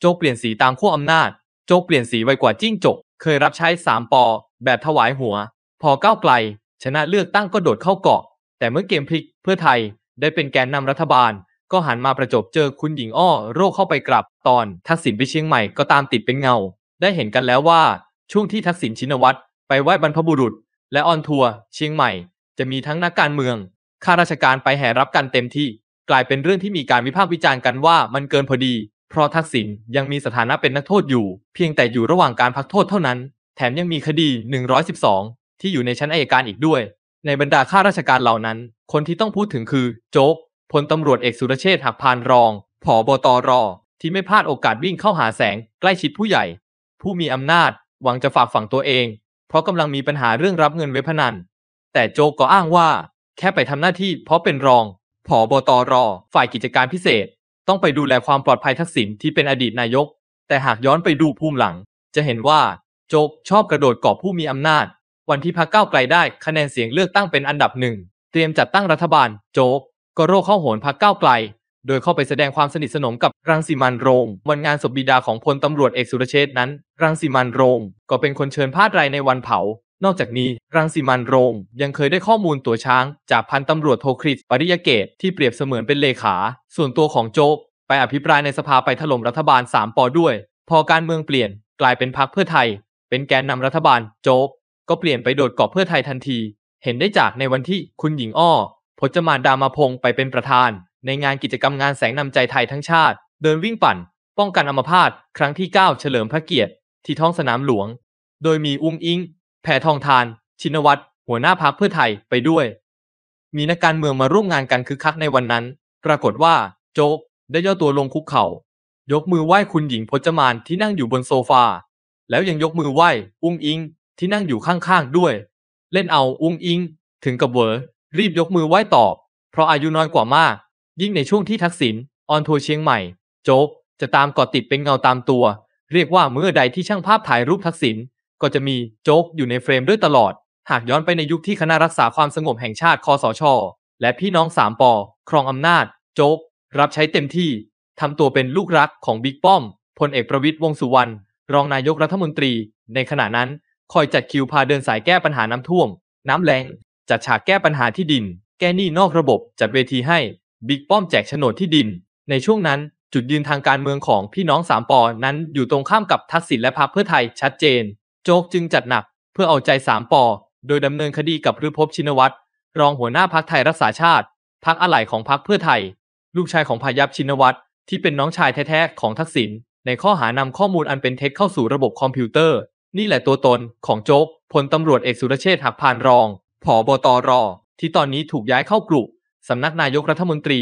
โจกเปลี่ยนสีตามขั้วอำนาจ โจกเปลี่ยนสีไวกว่าจิ้งจก เคยรับใช้สามปอแบบถวายหัว พอก้าวไกลชนะเลือกตั้งก็โดดเข้าเกาะ แต่เมื่อเกมพลิกเพื่อไทย ได้เป็นแกนนำรัฐบาล ก็หันมาประจบเจอคุณหญิงอ้อโรคเข้าไปกลับ ตอนทักษิณไปเชียงใหม่ก็ตามติดเป็นเงา ได้เห็นกันแล้วว่า ช่วงที่ทักษิณชินวัตรไปไหว้บรรพบุรุษ และออนทัวร์เชียงใหม่ จะมีทั้งนักการเมืองข้าราชการไปแห่รับกันเต็มที่ กลายเป็นเรื่องที่มีการวิพากษ์วิจารณ์กันว่ามันเกินพอดีเพราะทักษิณยังมีสถานะเป็นนักโทษอยู่ เพียงแต่อยู่ระหว่างการพักโทษเท่านั้น แถมยังมีคดี 112 ที่อยู่ในชั้นอายการอีกด้วย ในบรรดาข้าราชการเหล่านั้น คนที่ต้องพูดถึงคือโจ๊กพลตำรวจเอกสุรเชษฐ์หักพานรองผอบตรที่ไม่พลาดโอกาสวิ่งเข้าหาแสง ใกล้ชิดผู้ใหญ่ ผู้มีอำนาจหวังจะฝากฝังตัวเอง เพราะกำลังมีปัญหาเรื่องรับเงินเว็บพนัน แต่โจกก็อ้างว่าแค่ไปทำหน้าที่ เพราะเป็นรองผอบตรฝ่ายกิจการพิเศษต้องไปดูแลความปลอดภัยทักษิณที่เป็นอดีตนายก แต่หากย้อนไปดูภูมิหลัง จะเห็นว่าโจกชอบกระโดดเกาะผู้มีอำนาจ วันที่พรรคก้าวไกลได้คะแนนเสียงเลือกตั้งเป็นอันดับหนึ่งเตรียมจัดตั้งรัฐบาล โจกก็โรคเข้าโหนพรรคก้าวไกล โดยเข้าไปแสดงความสนิทสนมกับ รังสีมันโรงวันงานศพบิดาของพลตำรวจเอกสุรเชษนั้นรังสีมันโรงก็เป็นคนเชิญพาดไรในวันเผานอกจากนี้รังสีมันโรมยังเคยได้ข้อมูลตัวช้าง จากพันตำรวจโทคริสปริยเกตที่เปรียบเสมือนเป็นเลขา ส่วนตัวของโจ๊ไปอภิปรายในสภาไปถล่มรัฐบาล3ปอด้วย พอการเมืองเปลี่ยนกลายเป็นพักเพื่อไทย เป็นแกนนำรัฐบาลโจ๊กก็เปลี่ยนไปโดดกอบเพื่อไทยทันที เห็นได้จากในวันที่คุณหญิงอ้อ พจมานดามาพงไปเป็นประธาน ในงานกิจกรรมงานแสงนำใจไทยทั้งชาติ เดินวิ่งปั่น ป้องกันอัมพาตครั้งที่9เฉลิมพระเกียรติที่ท้องสนามหลวงโดยมีอุ้งอิงแพทองทาน ชินวัตรหัวหน้าพรรคเพื่อไทยไปด้วย มีนักการเมืองมาร่วมงานกันคึกคักในวันนั้น ปรากฏว่า โจ๊กได้ย่อตัวลงคุกเขา่า ยกมือไหว้คุณหญิงพจมานที่นั่งอยู่บนโซฟา แล้วยังยกมือไหว้ อุ้งอิง ที่นั่งอยู่ข้างๆด้วย เล่นเอาอุ้งอิงถึงกับเวอร์รีบยกมือไหว้ตอบ เพราะอายุน้อยกว่ามาก ยิ่งในช่วงที่ทักษิณออนทัวร์เชียงใหม่ โจ๊ก จะตามกอดติดเป็นเงาตามตัว เรียกว่าเมื่อใดที่ช่างภาพถ่ายรูปทักษิณก็จะมีโจ๊กอยู่ในเฟรมด้วยตลอด หากย้อนไปในยุคที่คณะรักษาความสงบแห่งชาติคอสช และพี่น้องสามปอครองอำนาจ โจ๊ก รับใช้เต็มที่ทำตัวเป็นลูกรักของบิ๊กป้อมพลเอกประวิตยวงสุวรรณรองนายกรัฐมนตรี ในขณะนั้นคอยจัดคิวพาเดินสายแก้ปัญหาน้ำท่วม น้ำแรงจัดฉากแก้ปัญหาที่ดิน แก้หนี้นอกระบบจัดเวทีให้บิ๊กป้อมแจกโฉนดที่ดินในช่วงนั้น จุดยืนทางการเมืองของพี่น้องสามปอนั้น อยู่ตรงข้ามกับทักษิณและพรรคเพื่อไทยชัดเจนโจ๊กจึงจัดหนักเพื่อเอาใจสามปอโดยดำเนินคดีกับฤพภชินวัตรรองหัวหน้าพักไทยรักษาชาติพักอะไหล่ของพักเพื่อไทย ลูกชายของพายัพชินวัตรที่เป็นน้องชายแท้ๆของทักษิณในข้อหานำข้อมูลอันเป็นเท็จเข้าสู่ระบบคอมพิวเตอร์ นี่แหละตัวตน ของโจ๊กพลตำรวจเอกสุรเชษฐ์หักพานรองผอบตรที่ตอนนี้ถูกย้ายเข้ากลุ่มสำนักนายกรัฐมนตรี